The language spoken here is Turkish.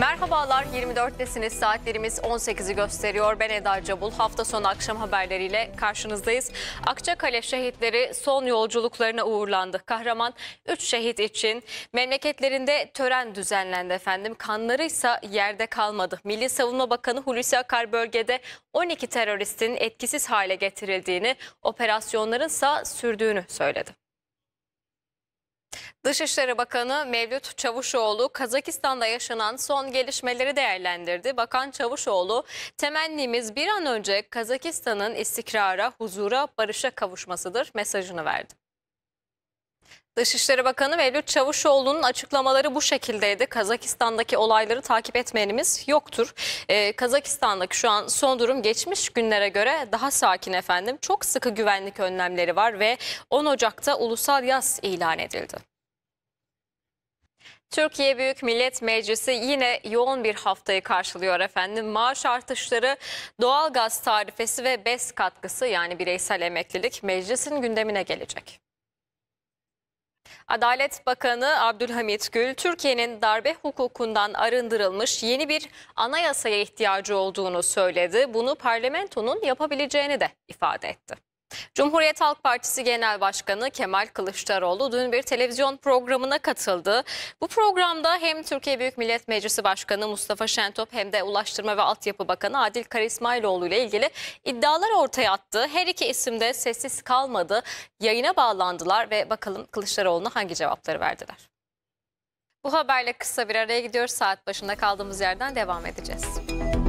Merhabalar 24'tesiniz saatlerimiz 18'i gösteriyor. Ben Eda Cabul hafta sonu akşam haberleriyle karşınızdayız. Akçakale şehitleri son yolculuklarına uğurlandı. Kahraman 3 şehit için memleketlerinde tören düzenlendi efendim. Kanları ise yerde kalmadı. Milli Savunma Bakanı Hulusi Akar bölgede 12 teröristin etkisiz hale getirildiğini, operasyonların ise sürdüğünü söyledi. Dışişleri Bakanı Mevlüt Çavuşoğlu Kazakistan'da yaşanan son gelişmeleri değerlendirdi. Bakan Çavuşoğlu temennimiz bir an önce Kazakistan'ın istikrara, huzura, barışa kavuşmasıdır mesajını verdi. Dışişleri Bakanı Mevlüt Çavuşoğlu'nun açıklamaları bu şekildeydi. Kazakistan'daki olayları takip etmenimiz yoktur. Ee, Kazakistan'daki şu an son durum geçmiş günlere göre daha sakin efendim. Çok sıkı güvenlik önlemleri var ve 10 Ocak'ta ulusal yaz ilan edildi. Türkiye Büyük Millet Meclisi yine yoğun bir haftayı karşılıyor efendim. Maaş artışları, doğal gaz tarifesi ve BES katkısı yani bireysel emeklilik meclisin gündemine gelecek. Adalet Bakanı Abdülhamit Gül, Türkiye'nin darbe hukukundan arındırılmış yeni bir anayasaya ihtiyacı olduğunu söyledi. Bunu parlamentonun yapabileceğini de ifade etti. Cumhuriyet Halk Partisi Genel Başkanı Kemal Kılıçdaroğlu dün bir televizyon programına katıldı. Bu programda hem Türkiye Büyük Millet Meclisi Başkanı Mustafa Şentop hem de Ulaştırma ve Altyapı Bakanı Adil Karismailoğlu ile ilgili iddialar ortaya attı. Her iki isim de sessiz kalmadı. Yayına bağlandılar ve bakalım Kılıçdaroğlu'na hangi cevapları verdiler. Bu haberle kısa bir araya gidiyoruz. Saat başında kaldığımız yerden devam edeceğiz.